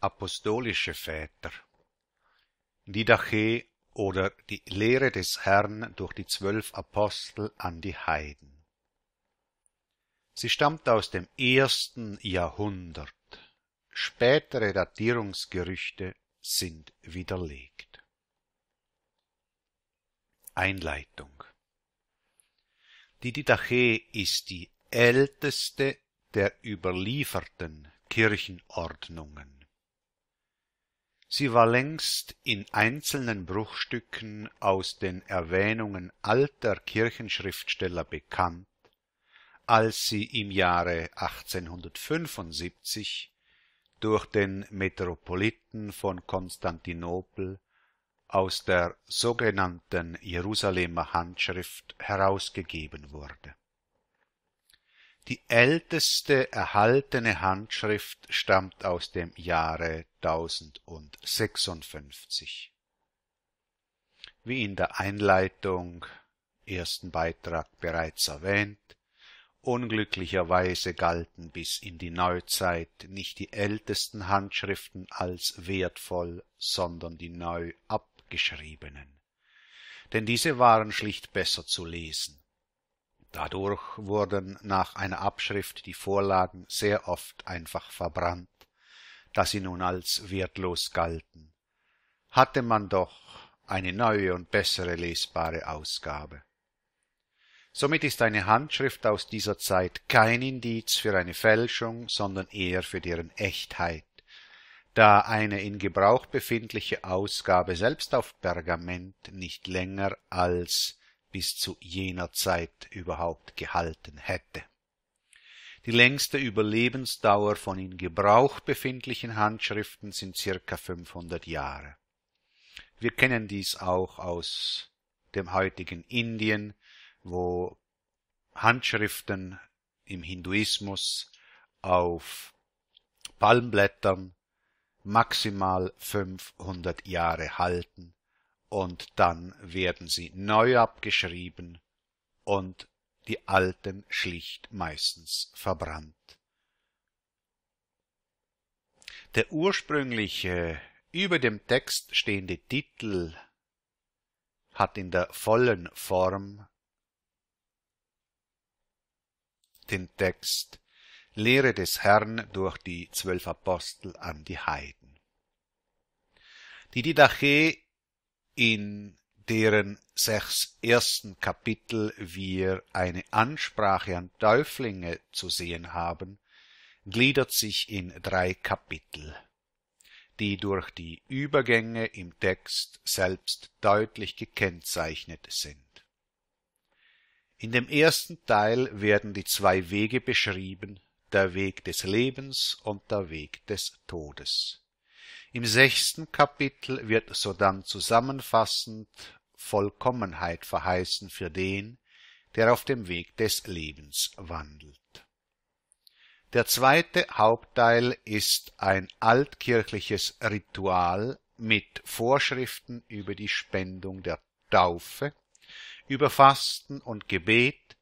Apostolische Väter. Didache oder die Lehre des Herrn durch die zwölf Apostel an die Heiden. Sie stammt aus dem ersten Jahrhundert. Spätere Datierungsgerüchte sind widerlegt. Einleitung Die Didache ist die älteste der überlieferten Kirchenordnungen. Sie war längst in einzelnen Bruchstücken aus den Erwähnungen alter Kirchenschriftsteller bekannt, als sie im Jahre 1875 durch den Metropoliten von Konstantinopel aus der sogenannten Jerusalemer Handschrift herausgegeben wurde. Die älteste erhaltene Handschrift stammt aus dem Jahre 1056. Wie in der Einleitung ersten Beitrag bereits erwähnt, unglücklicherweise galten bis in die Neuzeit nicht die ältesten Handschriften als wertvoll, sondern die neu abgeschriebenen. Denn diese waren schlicht besser zu lesen. Dadurch wurden nach einer Abschrift die Vorlagen sehr oft einfach verbrannt dass sie nun als wertlos galten. Hatte man doch eine neue und bessere lesbare Ausgabe. Somit ist eine Handschrift aus dieser Zeit kein Indiz für eine Fälschung, sondern eher für deren Echtheit, da eine in Gebrauch befindliche Ausgabe selbst auf Pergament nicht länger als bis zu jener Zeit überhaupt gehalten hätte. Die längste Überlebensdauer von in Gebrauch befindlichen Handschriften sind circa 500 Jahre. Wir kennen dies auch aus dem heutigen Indien, wo Handschriften im Hinduismus auf Palmblättern maximal 500 Jahre halten und dann werden sie neu abgeschrieben und die alten schlicht meistens verbrannt. Der ursprüngliche über dem Text stehende Titel hat in der vollen Form den Text Lehre des Herrn durch die zwölf Apostel an die Heiden. Die Didache in deren sechs ersten Kapitel wir eine Ansprache an Täuflinge zu sehen haben, gliedert sich in drei Kapitel, die durch die Übergänge im Text selbst deutlich gekennzeichnet sind. In dem ersten Teil werden die zwei Wege beschrieben, der Weg des Lebens und der Weg des Todes. Im sechsten Kapitel wird sodann zusammenfassend Vollkommenheit verheißen für den, der auf dem Weg des Lebens wandelt. Der zweite Hauptteil ist ein altkirchliches Ritual mit Vorschriften über die Spendung der Taufe, über Fasten und Gebet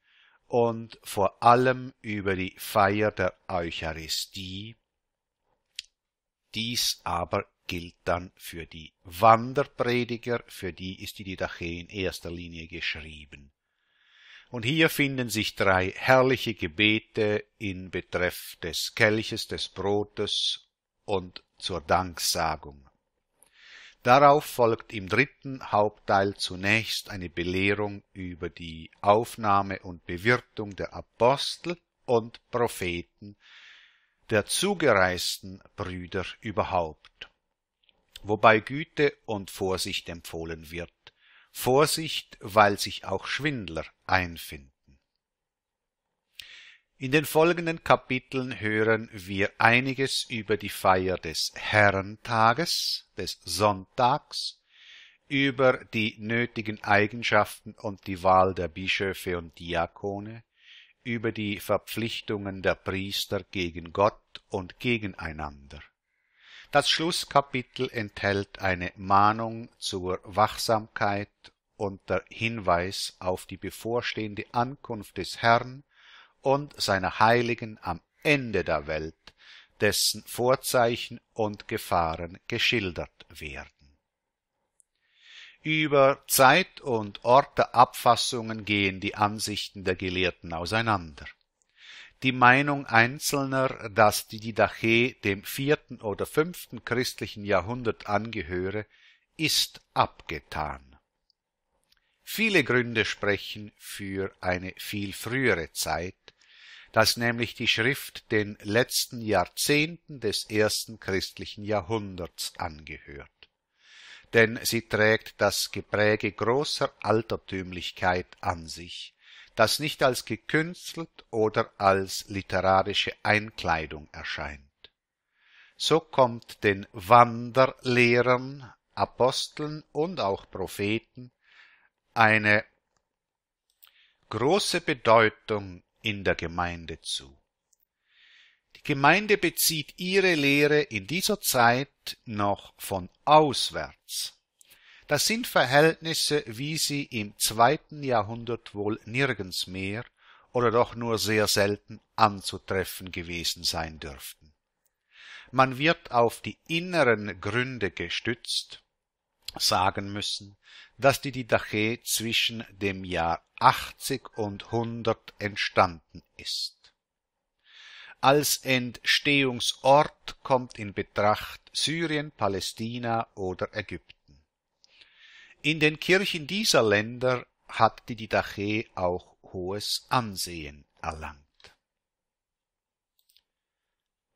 und vor allem über die Feier der Eucharistie, dies aber gilt dann für die Wanderprediger, für die ist die Didache in erster Linie geschrieben. Und hier finden sich drei herrliche Gebete in Betreff des Kelches, des Brotes und zur Danksagung. Darauf folgt im dritten Hauptteil zunächst eine Belehrung über die Aufnahme und Bewirtung der Apostel und Propheten, der zugereisten Brüder überhaupt wobei Güte und Vorsicht empfohlen wird. Vorsicht, weil sich auch Schwindler einfinden. In den folgenden Kapiteln hören wir einiges über die Feier des Herrentages, des Sonntags, über die nötigen Eigenschaften und die Wahl der Bischöfe und Diakone, über die Verpflichtungen der Priester gegen Gott und gegeneinander. Das Schlusskapitel enthält eine Mahnung zur Wachsamkeit und der Hinweis auf die bevorstehende Ankunft des Herrn und seiner Heiligen am Ende der Welt, dessen Vorzeichen und Gefahren geschildert werden. Über Zeit und Ort der Abfassungen gehen die Ansichten der Gelehrten auseinander die Meinung Einzelner, dass die Didache dem vierten oder fünften christlichen Jahrhundert angehöre, ist abgetan. Viele Gründe sprechen für eine viel frühere Zeit, dass nämlich die Schrift den letzten Jahrzehnten des ersten christlichen Jahrhunderts angehört. Denn sie trägt das Gepräge großer Altertümlichkeit an sich, das nicht als gekünstelt oder als literarische Einkleidung erscheint. So kommt den Wanderlehrern, Aposteln und auch Propheten eine große Bedeutung in der Gemeinde zu. Die Gemeinde bezieht ihre Lehre in dieser Zeit noch von auswärts, das sind Verhältnisse, wie sie im zweiten Jahrhundert wohl nirgends mehr oder doch nur sehr selten anzutreffen gewesen sein dürften. Man wird auf die inneren Gründe gestützt sagen müssen, dass die Didache zwischen dem Jahr 80 und 100 entstanden ist. Als Entstehungsort kommt in Betracht Syrien, Palästina oder Ägypten. In den Kirchen dieser Länder hat die Didache auch hohes Ansehen erlangt.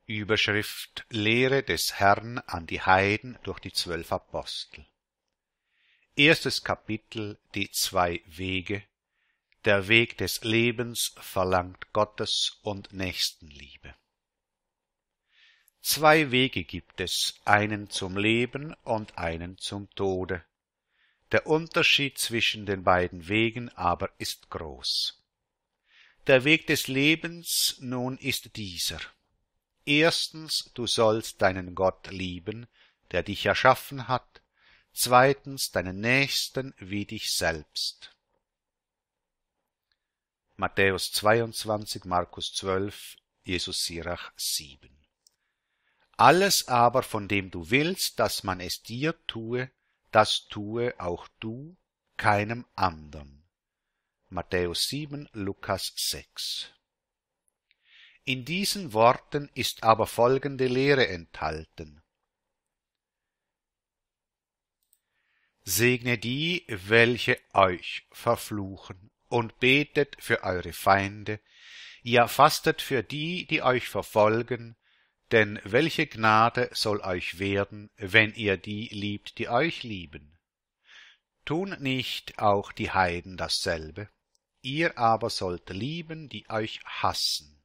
Überschrift Lehre des Herrn an die Heiden durch die zwölf Apostel. Erstes Kapitel Die zwei Wege Der Weg des Lebens verlangt Gottes und Nächstenliebe. Zwei Wege gibt es, einen zum Leben und einen zum Tode. Der Unterschied zwischen den beiden Wegen aber ist groß. Der Weg des Lebens nun ist dieser. Erstens, du sollst deinen Gott lieben, der dich erschaffen hat, zweitens deinen Nächsten wie dich selbst. Matthäus 22, Markus 12, Jesus Sirach 7. Alles aber, von dem du willst, dass man es dir tue, das tue auch du keinem andern. Matthäus 7, Lukas 6. In diesen Worten ist aber folgende Lehre enthalten. Segne die, welche euch verfluchen, und betet für eure Feinde, ihr fastet für die, die euch verfolgen, denn welche Gnade soll euch werden, wenn ihr die liebt, die euch lieben? Tun nicht auch die Heiden dasselbe? Ihr aber sollt lieben, die euch hassen.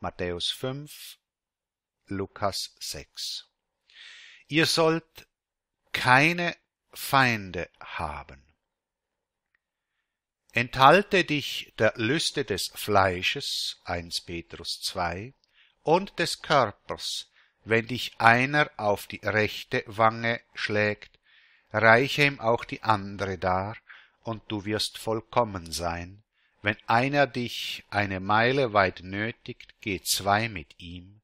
Matthäus 5, Lukas 6 Ihr sollt keine Feinde haben. Enthalte dich der Lüste des Fleisches, 1 Petrus 2, und des Körpers, wenn dich einer auf die rechte Wange schlägt, reiche ihm auch die andere dar, und du wirst vollkommen sein. Wenn einer dich eine Meile weit nötigt, geh zwei mit ihm.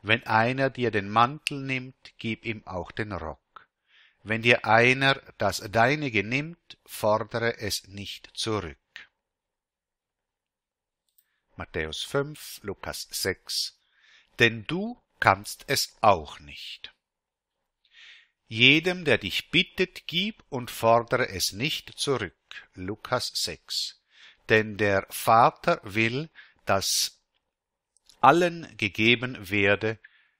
Wenn einer dir den Mantel nimmt, gib ihm auch den Rock. Wenn dir einer das Deinige nimmt, fordere es nicht zurück. Matthäus 5, Lukas 6, denn du kannst es auch nicht. Jedem, der dich bittet, gib und fordere es nicht zurück. Lukas 6. Denn der Vater will, dass allen gegeben werde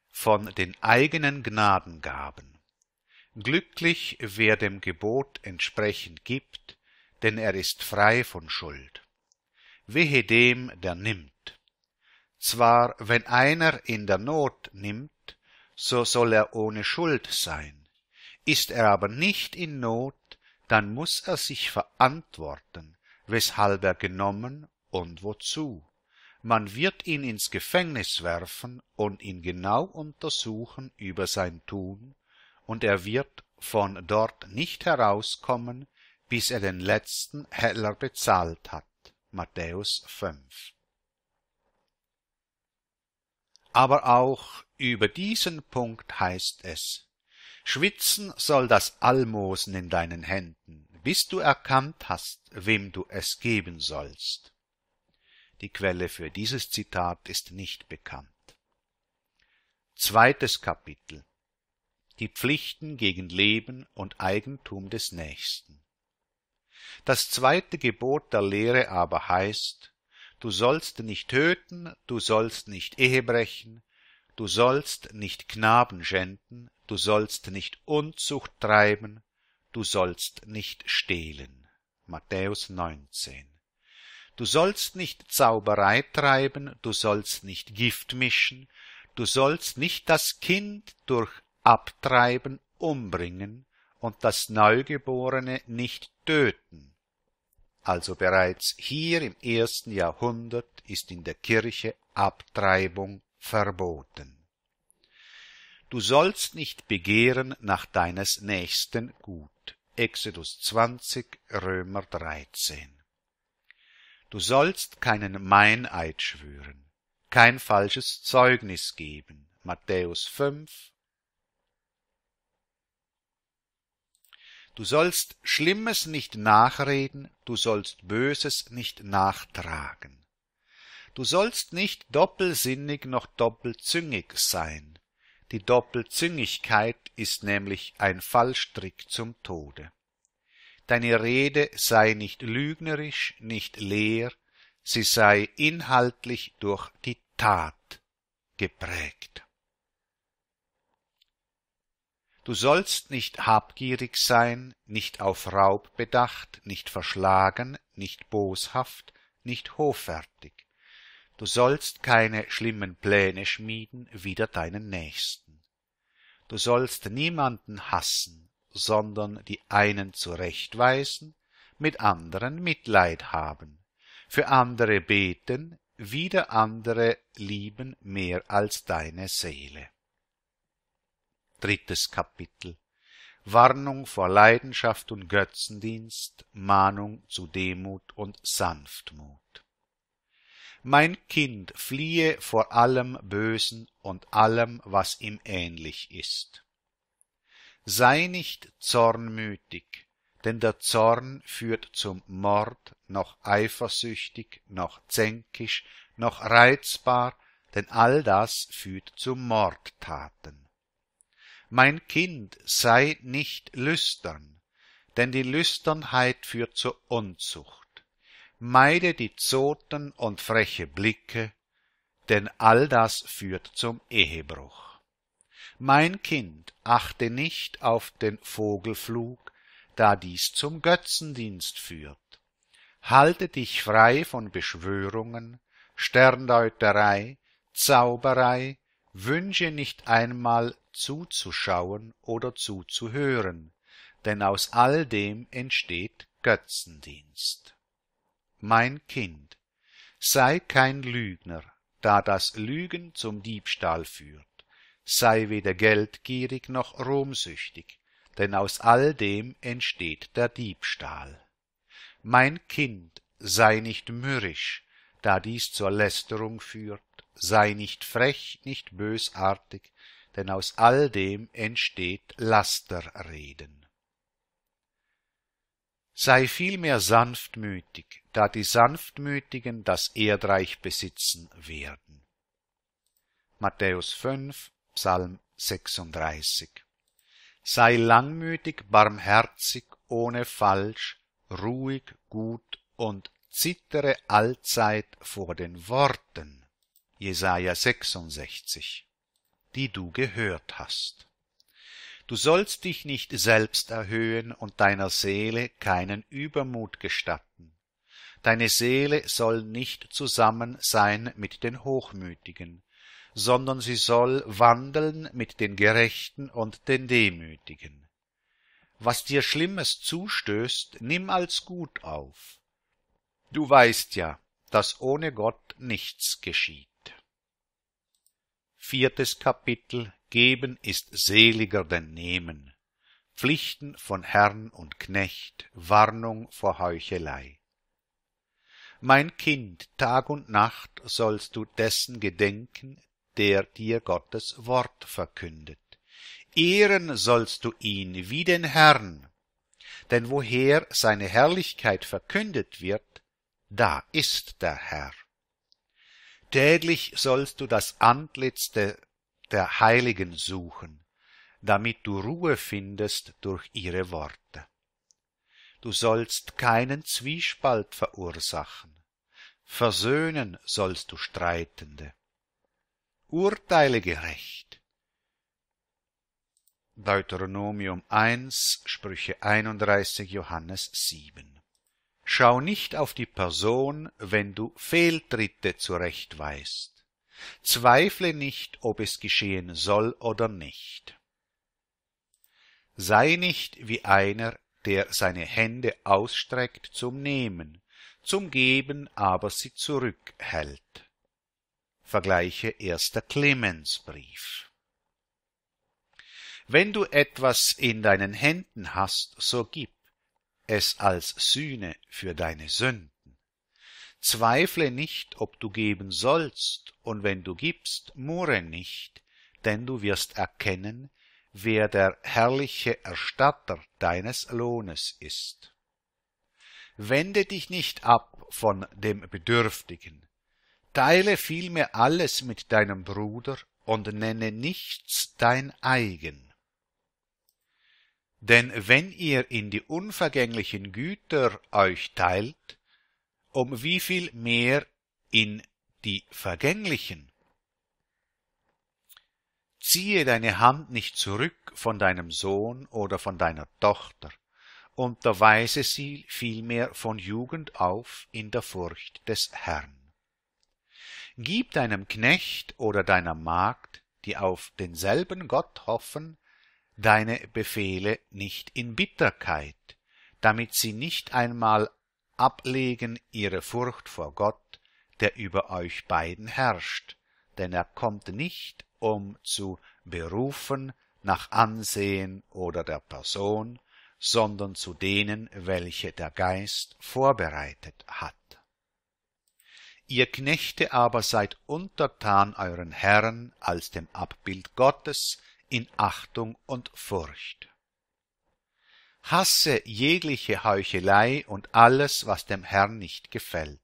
von den eigenen Gnadengaben. Glücklich, wer dem Gebot entsprechend gibt, denn er ist frei von Schuld. Wehe dem, der nimmt, zwar, wenn einer in der Not nimmt, so soll er ohne Schuld sein. Ist er aber nicht in Not, dann muß er sich verantworten, weshalb er genommen und wozu. Man wird ihn ins Gefängnis werfen und ihn genau untersuchen über sein Tun, und er wird von dort nicht herauskommen, bis er den letzten Heller bezahlt hat. Matthäus 5 aber auch über diesen Punkt heißt es, Schwitzen soll das Almosen in deinen Händen, bis du erkannt hast, wem du es geben sollst. Die Quelle für dieses Zitat ist nicht bekannt. Zweites Kapitel Die Pflichten gegen Leben und Eigentum des Nächsten. Das zweite Gebot der Lehre aber heißt, Du sollst nicht töten, du sollst nicht Ehe brechen, du sollst nicht Knaben schänden, du sollst nicht Unzucht treiben, du sollst nicht stehlen. Matthäus 19. Du sollst nicht Zauberei treiben, du sollst nicht Gift mischen, du sollst nicht das Kind durch Abtreiben umbringen und das Neugeborene nicht töten also bereits hier im ersten Jahrhundert ist in der Kirche Abtreibung verboten. Du sollst nicht begehren nach deines Nächsten Gut. Exodus 20, Römer 13. Du sollst keinen Meineid schwören, kein falsches Zeugnis geben. Matthäus 5, Du sollst Schlimmes nicht nachreden, du sollst Böses nicht nachtragen. Du sollst nicht doppelsinnig noch doppelzüngig sein. Die Doppelzüngigkeit ist nämlich ein Fallstrick zum Tode. Deine Rede sei nicht lügnerisch, nicht leer, sie sei inhaltlich durch die Tat geprägt. Du sollst nicht habgierig sein, nicht auf Raub bedacht, nicht verschlagen, nicht boshaft, nicht hoffärtig. Du sollst keine schlimmen Pläne schmieden wider deinen Nächsten. Du sollst niemanden hassen, sondern die einen zurechtweisen, mit anderen Mitleid haben, für andere beten, wieder andere lieben mehr als deine Seele. Drittes Kapitel Warnung vor Leidenschaft und Götzendienst, Mahnung zu Demut und Sanftmut. Mein Kind, fliehe vor allem Bösen und allem, was ihm ähnlich ist. Sei nicht zornmütig, denn der Zorn führt zum Mord, noch eifersüchtig, noch zänkisch, noch reizbar, denn all das führt zu Mordtaten mein Kind, sei nicht lüstern, denn die Lüsternheit führt zur Unzucht. Meide die Zoten und freche Blicke, denn all das führt zum Ehebruch. Mein Kind, achte nicht auf den Vogelflug, da dies zum Götzendienst führt. Halte dich frei von Beschwörungen, Sterndeuterei, Zauberei, wünsche nicht einmal zuzuschauen oder zuzuhören, denn aus all dem entsteht Götzendienst. Mein Kind, sei kein Lügner, da das Lügen zum Diebstahl führt, sei weder geldgierig noch ruhmsüchtig, denn aus all dem entsteht der Diebstahl. Mein Kind, sei nicht mürrisch, da dies zur Lästerung führt, sei nicht frech, nicht bösartig, denn aus all dem entsteht Lasterreden. Sei vielmehr sanftmütig, da die Sanftmütigen das Erdreich besitzen werden. Matthäus 5, Psalm 36 Sei langmütig, barmherzig, ohne Falsch, ruhig, gut und zittere allzeit vor den Worten Jesaja 66, die du gehört hast. Du sollst dich nicht selbst erhöhen und deiner Seele keinen Übermut gestatten. Deine Seele soll nicht zusammen sein mit den Hochmütigen, sondern sie soll wandeln mit den Gerechten und den Demütigen. Was dir Schlimmes zustößt, nimm als gut auf. Du weißt ja, dass ohne Gott nichts geschieht. Viertes Kapitel Geben ist seliger denn Nehmen. Pflichten von Herrn und Knecht, Warnung vor Heuchelei. Mein Kind, Tag und Nacht sollst du dessen gedenken, der dir Gottes Wort verkündet. Ehren sollst du ihn wie den Herrn, denn woher seine Herrlichkeit verkündet wird, da ist der Herr. Täglich sollst du das Antlitz de, der Heiligen suchen, damit du Ruhe findest durch ihre Worte. Du sollst keinen Zwiespalt verursachen, versöhnen sollst du Streitende. Urteile gerecht. Deuteronomium 1, Sprüche 31, Johannes 7. Schau nicht auf die Person, wenn du Fehltritte zurechtweist. Zweifle nicht, ob es geschehen soll oder nicht. Sei nicht wie einer, der seine Hände ausstreckt zum Nehmen, zum Geben aber sie zurückhält. Vergleiche erster Clemensbrief. Wenn du etwas in deinen Händen hast, so gib es als Sühne für deine Sünden. Zweifle nicht, ob du geben sollst, und wenn du gibst, murre nicht, denn du wirst erkennen, wer der herrliche Erstatter deines Lohnes ist. Wende dich nicht ab von dem Bedürftigen, teile vielmehr alles mit deinem Bruder und nenne nichts dein eigen denn wenn ihr in die unvergänglichen Güter euch teilt, um wie viel mehr in die vergänglichen? Ziehe deine Hand nicht zurück von deinem Sohn oder von deiner Tochter, unterweise sie vielmehr von Jugend auf in der Furcht des Herrn. Gib deinem Knecht oder deiner Magd, die auf denselben Gott hoffen, deine Befehle nicht in Bitterkeit, damit sie nicht einmal ablegen ihre Furcht vor Gott, der über euch beiden herrscht, denn er kommt nicht, um zu berufen nach Ansehen oder der Person, sondern zu denen, welche der Geist vorbereitet hat. Ihr Knechte aber seid untertan euren Herren als dem Abbild Gottes, in Achtung und Furcht. Hasse jegliche Heuchelei und alles, was dem Herrn nicht gefällt.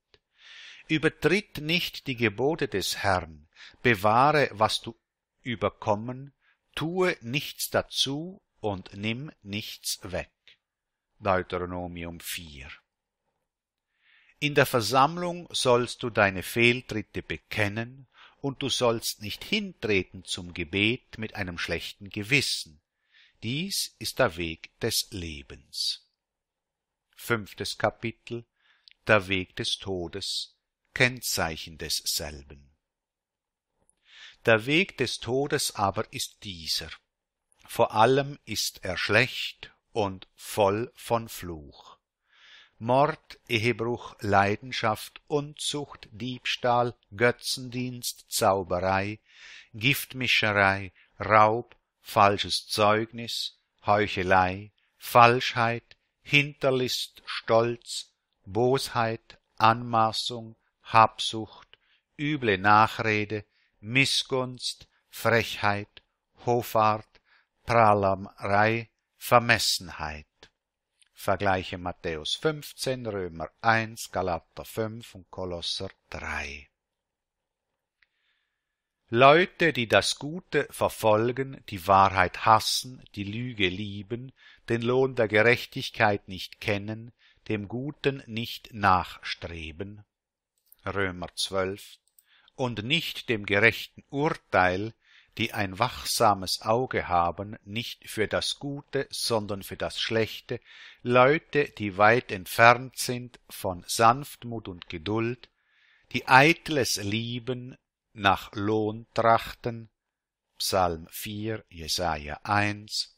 Übertritt nicht die Gebote des Herrn, bewahre, was du überkommen, tue nichts dazu und nimm nichts weg. Deuteronomium 4 In der Versammlung sollst du deine Fehltritte bekennen und du sollst nicht hintreten zum Gebet mit einem schlechten Gewissen. Dies ist der Weg des Lebens. Fünftes Kapitel Der Weg des Todes Kennzeichen desselben. Der Weg des Todes aber ist dieser. Vor allem ist er schlecht und voll von Fluch. Mord, Ehebruch, Leidenschaft, Unzucht, Diebstahl, Götzendienst, Zauberei, Giftmischerei, Raub, falsches Zeugnis, Heuchelei, Falschheit, Hinterlist, Stolz, Bosheit, Anmaßung, Habsucht, üble Nachrede, Missgunst, Frechheit, Hoffart, Prahlerei, Vermessenheit. Vergleiche Matthäus 15, Römer 1, Galater 5 und Kolosser 3. Leute, die das Gute verfolgen, die Wahrheit hassen, die Lüge lieben, den Lohn der Gerechtigkeit nicht kennen, dem Guten nicht nachstreben, Römer 12, und nicht dem gerechten Urteil, die ein wachsames Auge haben, nicht für das Gute, sondern für das Schlechte, Leute, die weit entfernt sind von Sanftmut und Geduld, die eitles Lieben nach Lohn trachten, Psalm 4, Jesaja 1,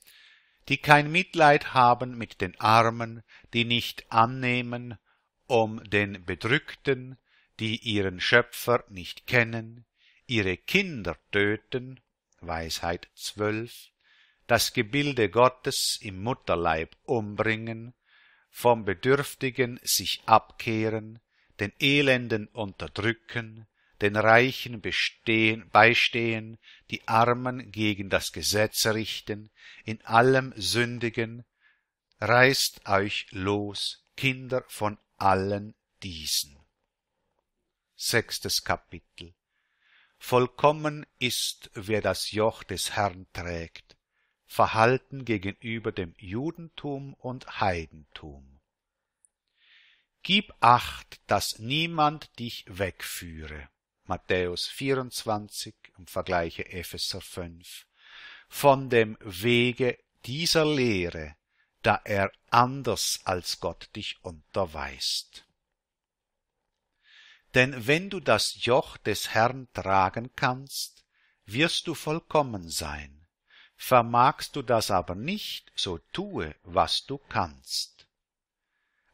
die kein Mitleid haben mit den Armen, die nicht annehmen, um den Bedrückten, die ihren Schöpfer nicht kennen, ihre Kinder töten, Weisheit 12, das Gebilde Gottes im Mutterleib umbringen, vom Bedürftigen sich abkehren, den Elenden unterdrücken, den Reichen bestehen, beistehen, die Armen gegen das Gesetz richten, in allem sündigen, reißt euch los, Kinder von allen diesen. Sechstes Kapitel Vollkommen ist, wer das Joch des Herrn trägt, Verhalten gegenüber dem Judentum und Heidentum. Gib acht, dass niemand dich wegführe. Matthäus 24 im Vergleiche Epheser 5 von dem Wege dieser Lehre, da er anders als Gott dich unterweist. Denn wenn du das Joch des Herrn tragen kannst, wirst du vollkommen sein. Vermagst du das aber nicht, so tue, was du kannst.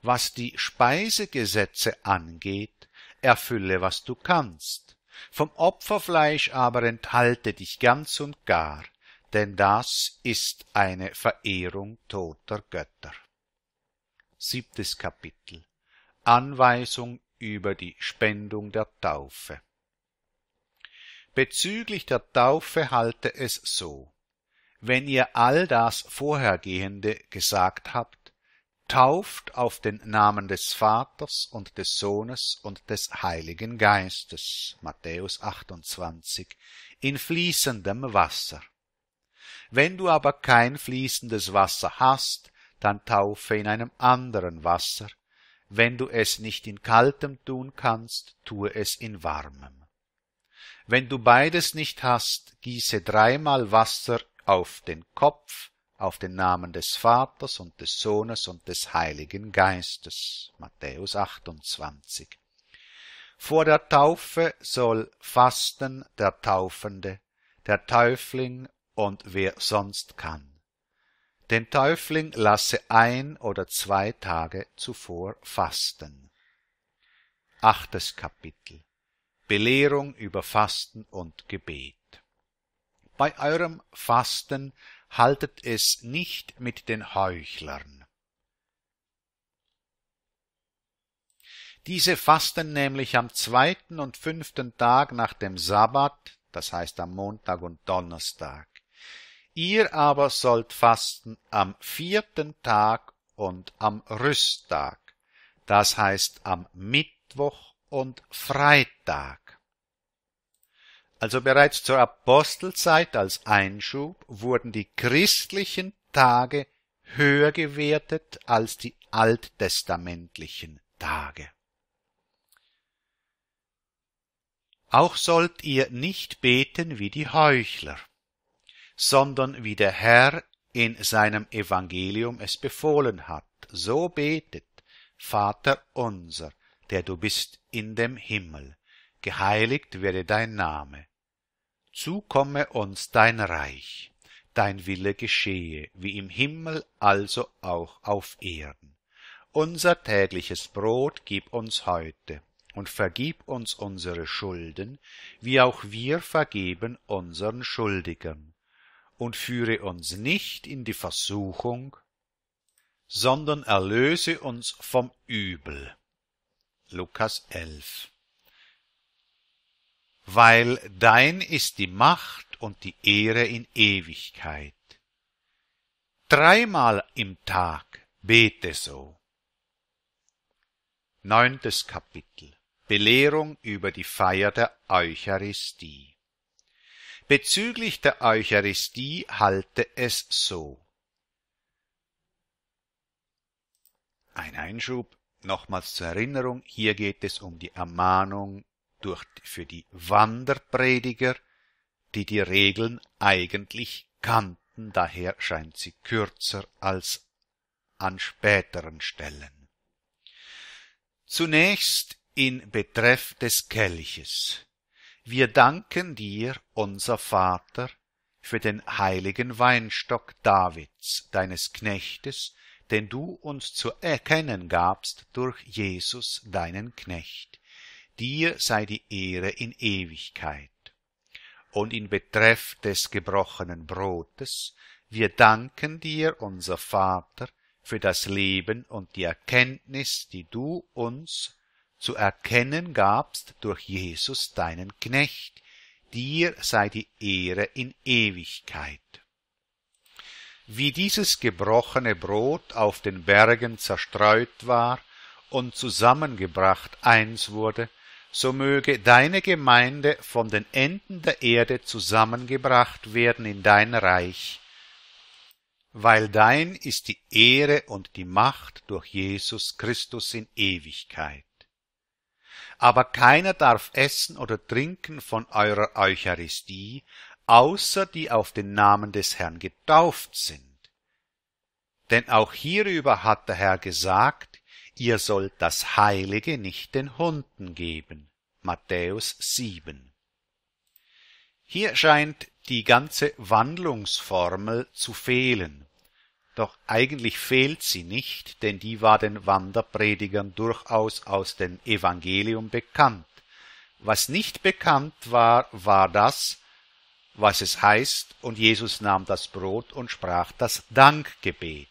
Was die Speisegesetze angeht, erfülle, was du kannst. Vom Opferfleisch aber enthalte dich ganz und gar, denn das ist eine Verehrung toter Götter. Siebtes Kapitel Anweisung über die Spendung der Taufe. Bezüglich der Taufe halte es so. Wenn ihr all das Vorhergehende gesagt habt, tauft auf den Namen des Vaters und des Sohnes und des Heiligen Geistes, Matthäus 28, in fließendem Wasser. Wenn du aber kein fließendes Wasser hast, dann taufe in einem anderen Wasser, wenn du es nicht in kaltem tun kannst, tue es in warmem. Wenn du beides nicht hast, gieße dreimal Wasser auf den Kopf, auf den Namen des Vaters und des Sohnes und des Heiligen Geistes. Matthäus 28. Vor der Taufe soll fasten der Taufende, der Täufling und wer sonst kann. Den Täufling lasse ein oder zwei Tage zuvor fasten. Achtes Kapitel Belehrung über Fasten und Gebet. Bei eurem Fasten haltet es nicht mit den Heuchlern. Diese fasten nämlich am zweiten und fünften Tag nach dem Sabbat, das heißt am Montag und Donnerstag. Ihr aber sollt fasten am vierten Tag und am Rüsttag, das heißt am Mittwoch und Freitag. Also bereits zur Apostelzeit als Einschub wurden die christlichen Tage höher gewertet als die alttestamentlichen Tage. Auch sollt ihr nicht beten wie die Heuchler sondern wie der Herr in seinem Evangelium es befohlen hat. So betet, Vater unser, der du bist in dem Himmel, geheiligt werde dein Name. Zukomme uns dein Reich, dein Wille geschehe, wie im Himmel also auch auf Erden. Unser tägliches Brot gib uns heute und vergib uns unsere Schulden, wie auch wir vergeben unseren Schuldigern und führe uns nicht in die Versuchung, sondern erlöse uns vom Übel. Lukas 11 Weil dein ist die Macht und die Ehre in Ewigkeit. Dreimal im Tag bete so. Neuntes Kapitel Belehrung über die Feier der Eucharistie Bezüglich der Eucharistie halte es so. Ein Einschub, nochmals zur Erinnerung, hier geht es um die Ermahnung durch, für die Wanderprediger, die die Regeln eigentlich kannten, daher scheint sie kürzer als an späteren Stellen. Zunächst in Betreff des Kelches. Wir danken dir, unser Vater, für den heiligen Weinstock Davids, deines Knechtes, den du uns zu erkennen gabst durch Jesus, deinen Knecht. Dir sei die Ehre in Ewigkeit. Und in Betreff des gebrochenen Brotes, wir danken dir, unser Vater, für das Leben und die Erkenntnis, die du uns zu erkennen gabst durch Jesus deinen Knecht, dir sei die Ehre in Ewigkeit. Wie dieses gebrochene Brot auf den Bergen zerstreut war und zusammengebracht eins wurde, so möge deine Gemeinde von den Enden der Erde zusammengebracht werden in dein Reich, weil dein ist die Ehre und die Macht durch Jesus Christus in Ewigkeit aber keiner darf essen oder trinken von eurer Eucharistie, außer die auf den Namen des Herrn getauft sind. Denn auch hierüber hat der Herr gesagt, ihr sollt das Heilige nicht den Hunden geben. Matthäus 7. Hier scheint die ganze Wandlungsformel zu fehlen. Doch eigentlich fehlt sie nicht, denn die war den Wanderpredigern durchaus aus dem Evangelium bekannt. Was nicht bekannt war, war das, was es heißt, und Jesus nahm das Brot und sprach das Dankgebet.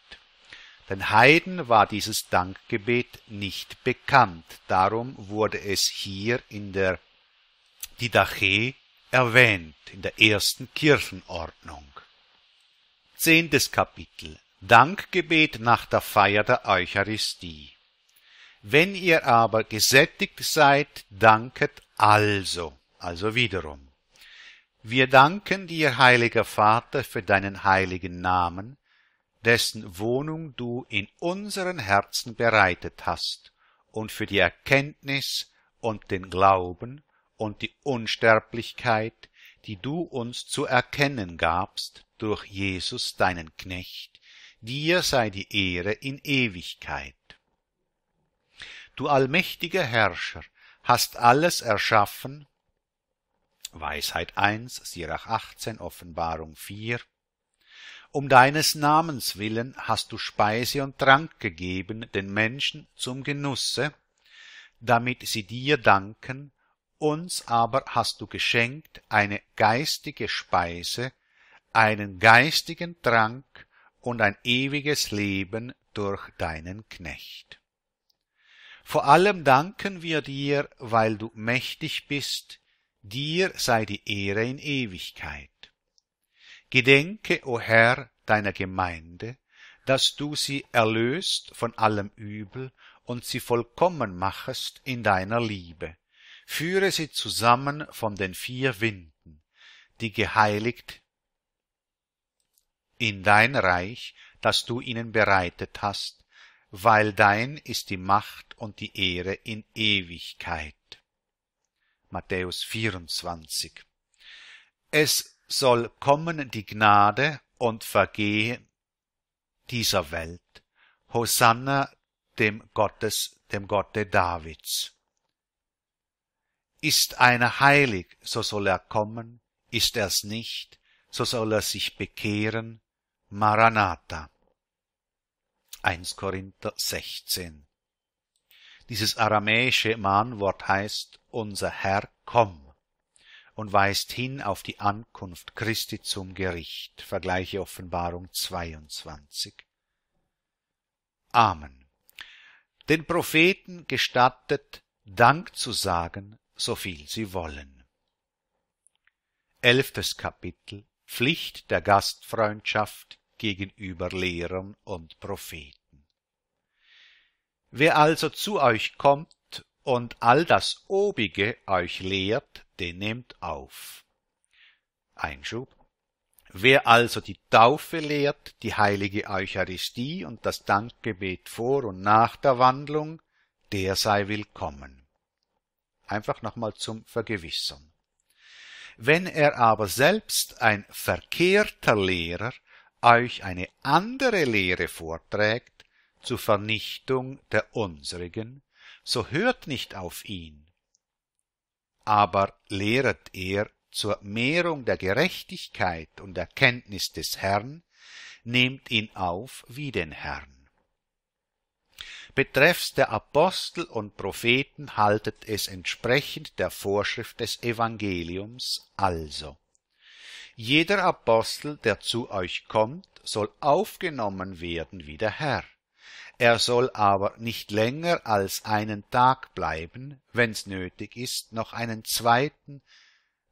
Den Heiden war dieses Dankgebet nicht bekannt, darum wurde es hier in der Didache erwähnt, in der ersten Kirchenordnung. Zehntes Kapitel Dankgebet nach der Feier der Eucharistie. Wenn ihr aber gesättigt seid, danket also, also wiederum. Wir danken dir, heiliger Vater, für deinen heiligen Namen, dessen Wohnung du in unseren Herzen bereitet hast, und für die Erkenntnis und den Glauben und die Unsterblichkeit, die du uns zu erkennen gabst durch Jesus deinen Knecht, dir sei die Ehre in Ewigkeit. Du allmächtiger Herrscher hast alles erschaffen, Weisheit 1, Sirach 18, Offenbarung 4, um deines Namens willen hast du Speise und Trank gegeben den Menschen zum Genusse, damit sie dir danken, uns aber hast du geschenkt eine geistige Speise, einen geistigen Trank, und ein ewiges Leben durch deinen Knecht. Vor allem danken wir dir, weil du mächtig bist, dir sei die Ehre in Ewigkeit. Gedenke, o Herr, deiner Gemeinde, dass du sie erlöst von allem Übel und sie vollkommen machest in deiner Liebe. Führe sie zusammen von den vier Winden, die geheiligt in dein Reich, das du ihnen bereitet hast, weil dein ist die Macht und die Ehre in Ewigkeit. Matthäus 24. Es soll kommen die Gnade und Vergehen dieser Welt. Hosanna dem Gottes, dem Gotte Davids. Ist einer heilig, so soll er kommen, ist er's nicht, so soll er sich bekehren, Maranatha. 1 Korinther 16. Dieses aramäische Mahnwort heißt Unser Herr komm und weist hin auf die Ankunft Christi zum Gericht. Vergleiche Offenbarung 22. Amen. Den Propheten gestattet, Dank zu sagen, so viel sie wollen. Elftes Kapitel Pflicht der Gastfreundschaft gegenüber Lehrern und Propheten. Wer also zu euch kommt und all das Obige euch lehrt, den nehmt auf. Einschub. Wer also die Taufe lehrt, die heilige Eucharistie und das Dankgebet vor und nach der Wandlung, der sei willkommen. Einfach nochmal zum Vergewissern. Wenn er aber selbst ein verkehrter Lehrer, euch eine andere Lehre vorträgt zur Vernichtung der unsrigen, so hört nicht auf ihn, aber lehret er zur Mehrung der Gerechtigkeit und Erkenntnis des Herrn, nehmt ihn auf wie den Herrn. Betreffs der Apostel und Propheten haltet es entsprechend der Vorschrift des Evangeliums also. Jeder Apostel, der zu euch kommt, soll aufgenommen werden wie der Herr. Er soll aber nicht länger als einen Tag bleiben, wenn's nötig ist, noch einen zweiten,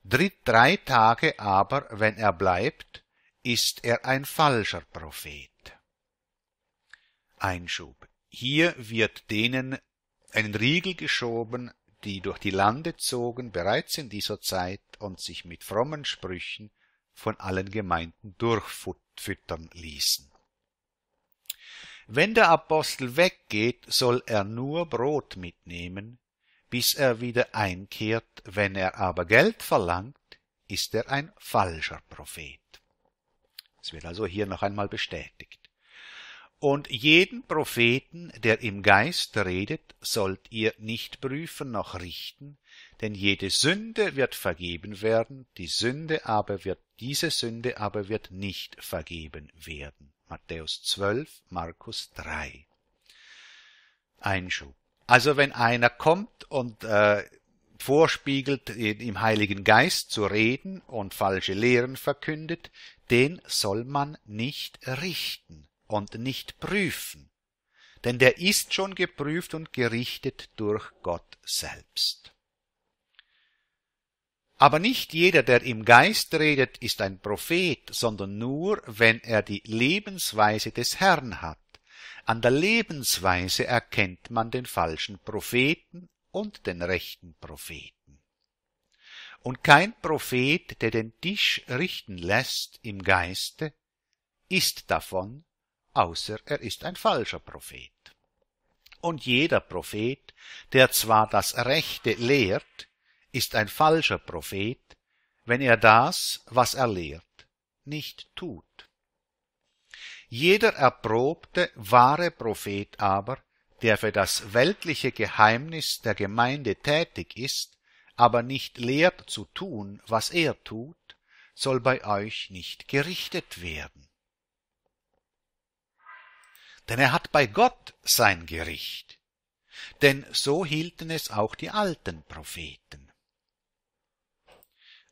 dritt drei Tage aber, wenn er bleibt, ist er ein falscher Prophet. Einschub. Hier wird denen einen Riegel geschoben, die durch die Lande zogen bereits in dieser Zeit und sich mit frommen Sprüchen von allen Gemeinden durchfüttern ließen. Wenn der Apostel weggeht, soll er nur Brot mitnehmen, bis er wieder einkehrt, wenn er aber Geld verlangt, ist er ein falscher Prophet. Es wird also hier noch einmal bestätigt. Und jeden Propheten, der im Geist redet, sollt ihr nicht prüfen noch richten, denn jede Sünde wird vergeben werden, die Sünde aber wird, diese Sünde aber wird nicht vergeben werden. Matthäus 12, Markus 3. Einschub. Also wenn einer kommt und äh, vorspiegelt, äh, im Heiligen Geist zu reden und falsche Lehren verkündet, den soll man nicht richten und nicht prüfen, denn der ist schon geprüft und gerichtet durch Gott selbst. Aber nicht jeder, der im Geist redet, ist ein Prophet, sondern nur, wenn er die Lebensweise des Herrn hat. An der Lebensweise erkennt man den falschen Propheten und den rechten Propheten. Und kein Prophet, der den Tisch richten lässt im Geiste, ist davon, außer er ist ein falscher Prophet. Und jeder Prophet, der zwar das Rechte lehrt, ist ein falscher Prophet, wenn er das, was er lehrt, nicht tut. Jeder erprobte, wahre Prophet aber, der für das weltliche Geheimnis der Gemeinde tätig ist, aber nicht lehrt zu tun, was er tut, soll bei euch nicht gerichtet werden. Denn er hat bei Gott sein Gericht. Denn so hielten es auch die alten Propheten.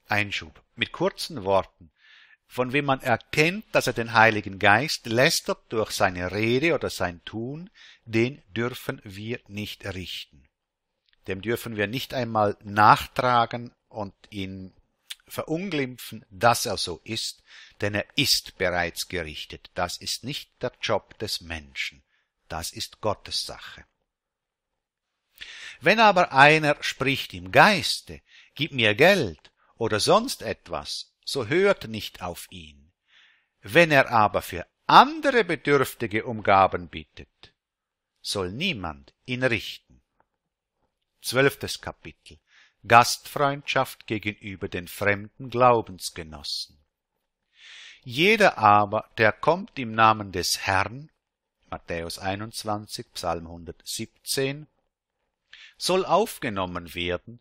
Einschub. Mit kurzen Worten, von wem man erkennt, dass er den Heiligen Geist lästert durch seine Rede oder sein Tun, den dürfen wir nicht richten. Dem dürfen wir nicht einmal nachtragen und ihn verunglimpfen, dass er so ist, denn er ist bereits gerichtet. Das ist nicht der Job des Menschen, das ist Gottes Sache. Wenn aber einer spricht im Geiste, gib mir Geld, oder sonst etwas, so hört nicht auf ihn. Wenn er aber für andere Bedürftige um Gaben bittet, soll niemand ihn richten. Zwölftes Kapitel Gastfreundschaft gegenüber den fremden Glaubensgenossen. Jeder aber, der kommt im Namen des Herrn, Matthäus 21, Psalm 117, soll aufgenommen werden,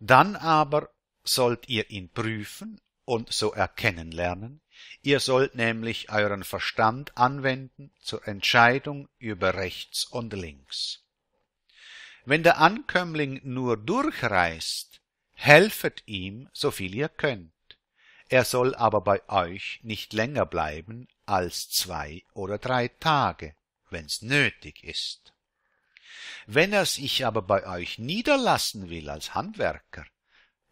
dann aber sollt ihr ihn prüfen und so erkennen lernen. Ihr sollt nämlich euren Verstand anwenden zur Entscheidung über rechts und links. Wenn der Ankömmling nur durchreist, helfet ihm, so viel ihr könnt. Er soll aber bei euch nicht länger bleiben als zwei oder drei Tage, wenn's nötig ist. Wenn er sich aber bei euch niederlassen will als Handwerker,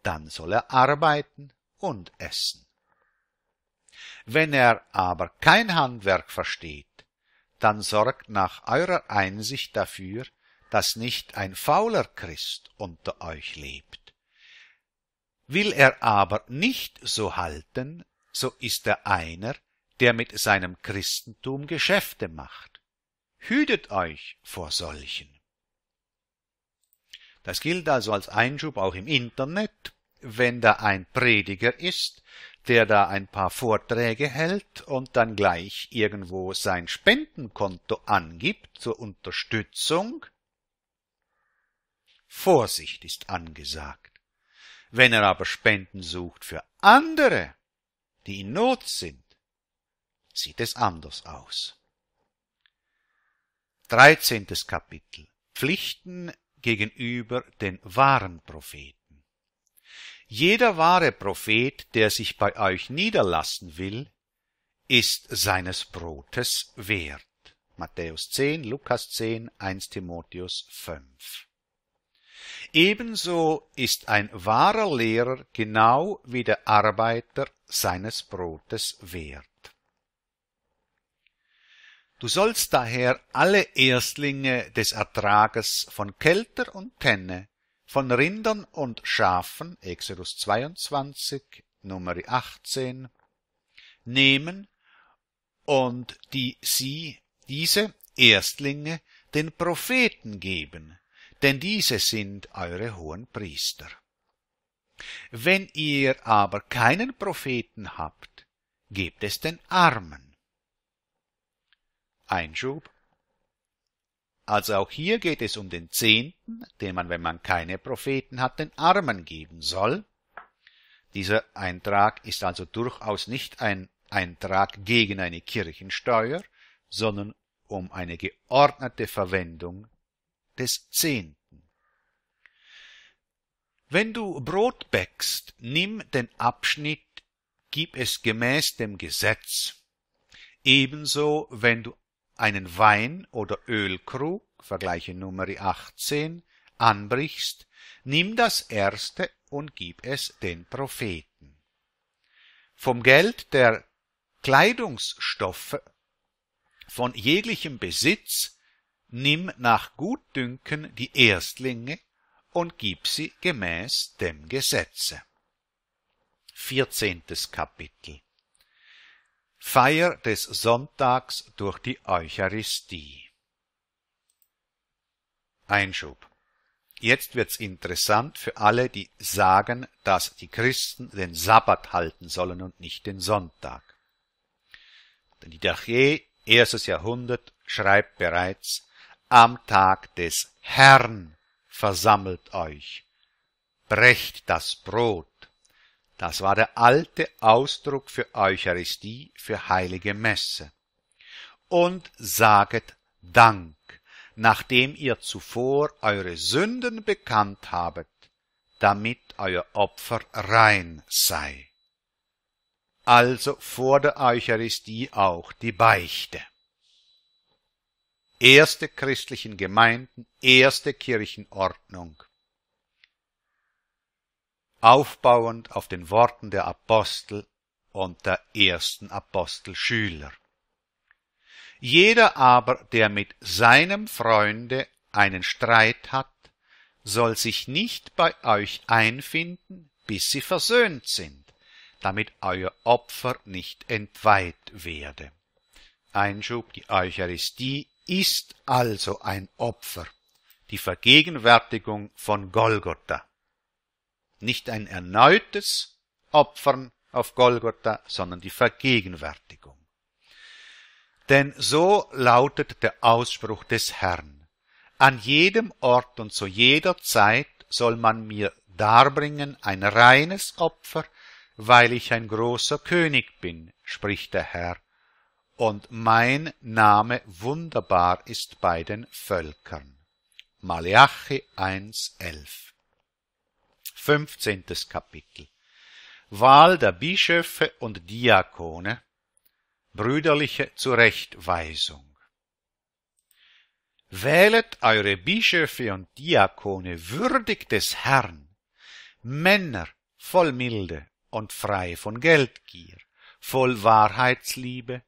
dann soll er arbeiten und essen. Wenn er aber kein Handwerk versteht, dann sorgt nach eurer Einsicht dafür, dass nicht ein fauler Christ unter euch lebt. Will er aber nicht so halten, so ist er einer, der mit seinem Christentum Geschäfte macht. Hütet euch vor solchen. Das gilt also als Einschub auch im Internet, wenn da ein Prediger ist, der da ein paar Vorträge hält und dann gleich irgendwo sein Spendenkonto angibt zur Unterstützung, Vorsicht ist angesagt. Wenn er aber Spenden sucht für andere, die in Not sind, sieht es anders aus. Dreizehntes Kapitel Pflichten gegenüber den wahren Propheten jeder wahre Prophet, der sich bei euch niederlassen will, ist seines Brotes wert. Matthäus 10, Lukas 10, 1 Timotheus 5. Ebenso ist ein wahrer Lehrer genau wie der Arbeiter seines Brotes wert. Du sollst daher alle Erstlinge des Ertrages von Kelter und Tenne von Rindern und Schafen, Exodus 22, Nummer 18, nehmen und die sie, diese Erstlinge, den Propheten geben, denn diese sind eure hohen Priester. Wenn ihr aber keinen Propheten habt, gebt es den Armen. Einschub also auch hier geht es um den Zehnten, den man, wenn man keine Propheten hat, den Armen geben soll. Dieser Eintrag ist also durchaus nicht ein Eintrag gegen eine Kirchensteuer, sondern um eine geordnete Verwendung des Zehnten. Wenn du Brot bäckst, nimm den Abschnitt, gib es gemäß dem Gesetz. Ebenso, wenn du einen Wein oder Ölkrug, vergleiche Nummer 18, anbrichst, nimm das erste und gib es den Propheten. Vom Geld der Kleidungsstoffe, von jeglichem Besitz, nimm nach Gutdünken die Erstlinge und gib sie gemäß dem Gesetze. Vierzehntes Kapitel Feier des Sonntags durch die Eucharistie. Einschub. Jetzt wird's interessant für alle, die sagen, dass die Christen den Sabbat halten sollen und nicht den Sonntag. Denn die Dachje, erstes Jahrhundert, schreibt bereits, am Tag des Herrn versammelt euch, brecht das Brot das war der alte Ausdruck für Eucharistie, für heilige Messe. Und saget Dank, nachdem ihr zuvor eure Sünden bekannt habet, damit euer Opfer rein sei. Also vor der Eucharistie auch die Beichte. Erste christlichen Gemeinden, erste Kirchenordnung aufbauend auf den Worten der Apostel und der ersten Apostelschüler. Jeder aber, der mit seinem Freunde einen Streit hat, soll sich nicht bei euch einfinden, bis sie versöhnt sind, damit euer Opfer nicht entweiht werde. Einschub, die Eucharistie ist also ein Opfer, die Vergegenwärtigung von Golgotha. Nicht ein erneutes Opfern auf Golgotha, sondern die Vergegenwärtigung. Denn so lautet der Ausspruch des Herrn. An jedem Ort und zu jeder Zeit soll man mir darbringen ein reines Opfer, weil ich ein großer König bin, spricht der Herr, und mein Name wunderbar ist bei den Völkern. 1, 11. 15. Kapitel Wahl der Bischöfe und Diakone Brüderliche Zurechtweisung Wählet eure Bischöfe und Diakone würdig des Herrn, Männer voll Milde und frei von Geldgier, voll Wahrheitsliebe,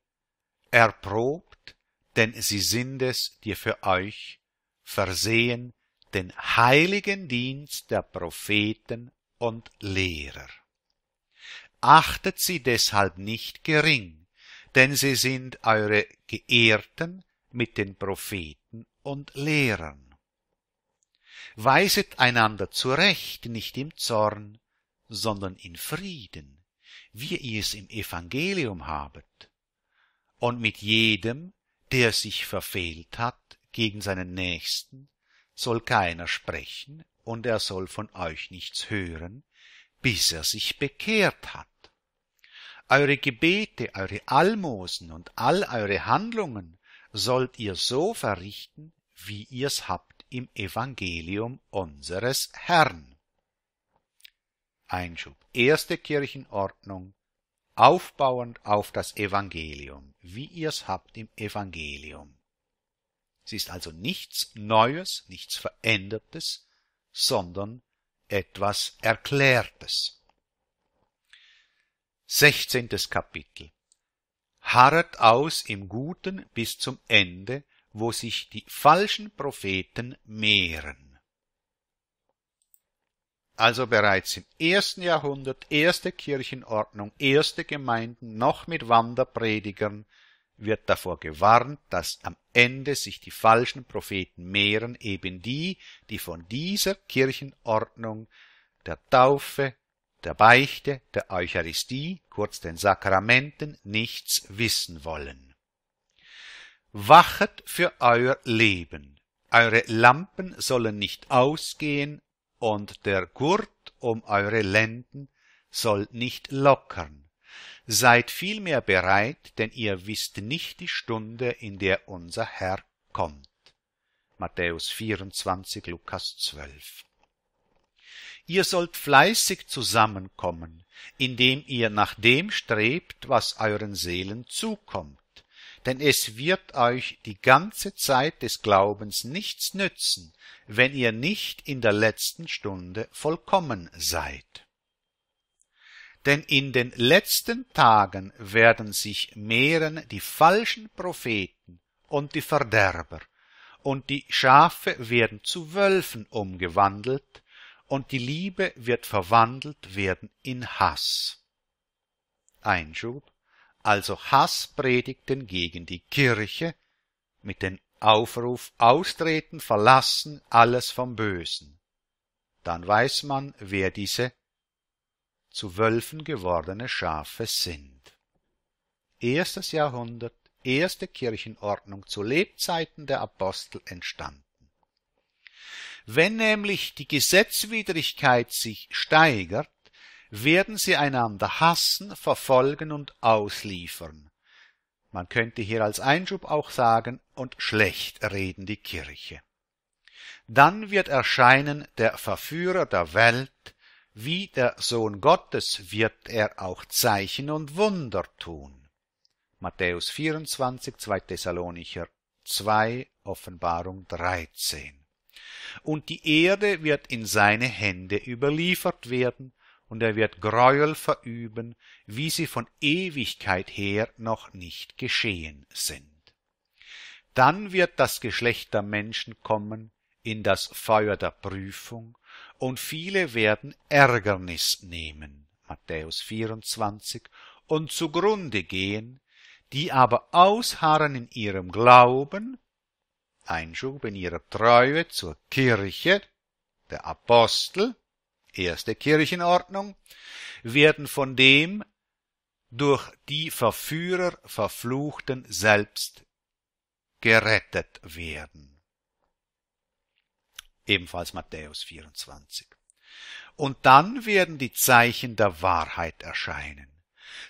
erprobt, denn sie sind es, die für euch Versehen den heiligen Dienst der Propheten und Lehrer. Achtet sie deshalb nicht gering, denn sie sind eure Geehrten mit den Propheten und Lehrern. Weiset einander zurecht nicht im Zorn, sondern in Frieden, wie ihr es im Evangelium habet, und mit jedem, der sich verfehlt hat gegen seinen Nächsten, soll keiner sprechen, und er soll von euch nichts hören, bis er sich bekehrt hat. Eure Gebete, eure Almosen und all eure Handlungen sollt ihr so verrichten, wie ihr's habt im Evangelium unseres Herrn. Einschub. Erste Kirchenordnung, aufbauend auf das Evangelium, wie ihr's habt im Evangelium. Sie ist also nichts Neues, nichts Verändertes, sondern etwas Erklärtes. Sechzehntes Kapitel Harret aus im Guten bis zum Ende, wo sich die falschen Propheten mehren. Also bereits im ersten Jahrhundert, erste Kirchenordnung, erste Gemeinden, noch mit Wanderpredigern, wird davor gewarnt, dass am Ende sich die falschen Propheten mehren, eben die, die von dieser Kirchenordnung der Taufe, der Beichte, der Eucharistie, kurz den Sakramenten, nichts wissen wollen. Wachet für euer Leben, eure Lampen sollen nicht ausgehen, und der Gurt um eure Lenden soll nicht lockern. Seid vielmehr bereit, denn ihr wisst nicht die Stunde, in der unser Herr kommt. Matthäus 24, Lukas 12. Ihr sollt fleißig zusammenkommen, indem ihr nach dem strebt, was euren Seelen zukommt, denn es wird euch die ganze Zeit des Glaubens nichts nützen, wenn ihr nicht in der letzten Stunde vollkommen seid. Denn in den letzten Tagen werden sich mehren die falschen Propheten und die Verderber, und die Schafe werden zu Wölfen umgewandelt, und die Liebe wird verwandelt werden in Hass. Einschub, also Hasspredigten gegen die Kirche mit dem Aufruf austreten, verlassen, alles vom Bösen. Dann weiß man, wer diese zu Wölfen gewordene Schafe sind. Erstes Jahrhundert, erste Kirchenordnung zu Lebzeiten der Apostel entstanden. Wenn nämlich die Gesetzwidrigkeit sich steigert, werden sie einander hassen, verfolgen und ausliefern. Man könnte hier als Einschub auch sagen, und schlecht reden die Kirche. Dann wird erscheinen der Verführer der Welt, wie der Sohn Gottes wird er auch Zeichen und Wunder tun. Matthäus 24, 2 Thessalonicher 2, Offenbarung 13. Und die Erde wird in seine Hände überliefert werden, und er wird Gräuel verüben, wie sie von Ewigkeit her noch nicht geschehen sind. Dann wird das Geschlecht der Menschen kommen in das Feuer der Prüfung, und viele werden Ärgernis nehmen, Matthäus 24, und zugrunde gehen, die aber ausharren in ihrem Glauben, Einschub in ihrer Treue zur Kirche, der Apostel, erste Kirchenordnung, werden von dem durch die Verführer Verfluchten selbst gerettet werden ebenfalls Matthäus 24. Und dann werden die Zeichen der Wahrheit erscheinen.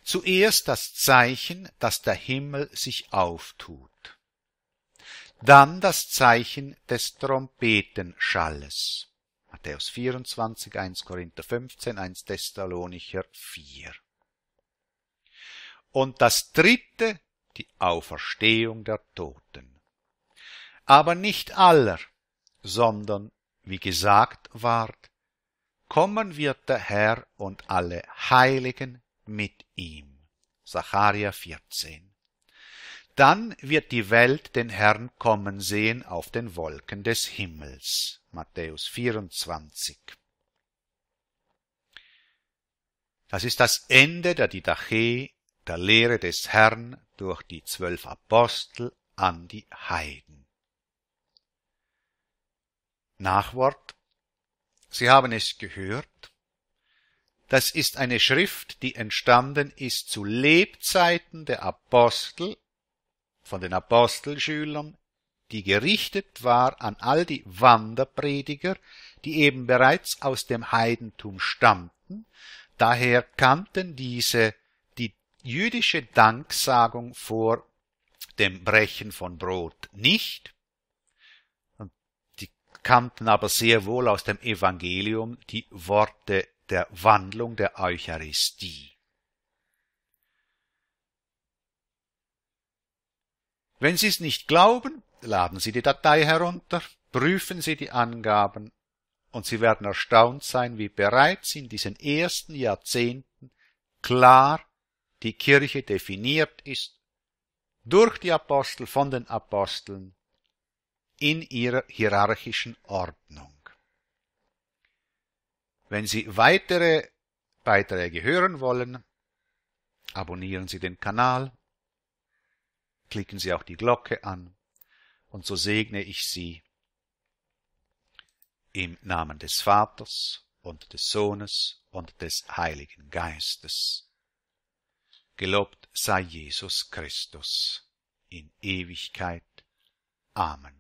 Zuerst das Zeichen, dass der Himmel sich auftut. Dann das Zeichen des Trompetenschalles. Matthäus 24, 1 Korinther 15, 1 Thessalonicher 4. Und das dritte, die Auferstehung der Toten. Aber nicht aller sondern, wie gesagt ward, kommen wird der Herr und alle Heiligen mit ihm. Sacharja 14. Dann wird die Welt den Herrn kommen sehen auf den Wolken des Himmels. Matthäus 24. Das ist das Ende der Didache, der Lehre des Herrn durch die zwölf Apostel an die Heiden. Nachwort. Sie haben es gehört. Das ist eine Schrift, die entstanden ist zu Lebzeiten der Apostel, von den Apostelschülern, die gerichtet war an all die Wanderprediger, die eben bereits aus dem Heidentum stammten, daher kannten diese die jüdische Danksagung vor dem Brechen von Brot nicht, kannten aber sehr wohl aus dem Evangelium die Worte der Wandlung der Eucharistie. Wenn Sie es nicht glauben, laden Sie die Datei herunter, prüfen Sie die Angaben, und Sie werden erstaunt sein, wie bereits in diesen ersten Jahrzehnten klar die Kirche definiert ist, durch die Apostel, von den Aposteln, in ihrer hierarchischen Ordnung. Wenn Sie weitere Beiträge hören wollen, abonnieren Sie den Kanal, klicken Sie auch die Glocke an, und so segne ich Sie im Namen des Vaters und des Sohnes und des Heiligen Geistes. Gelobt sei Jesus Christus in Ewigkeit. Amen.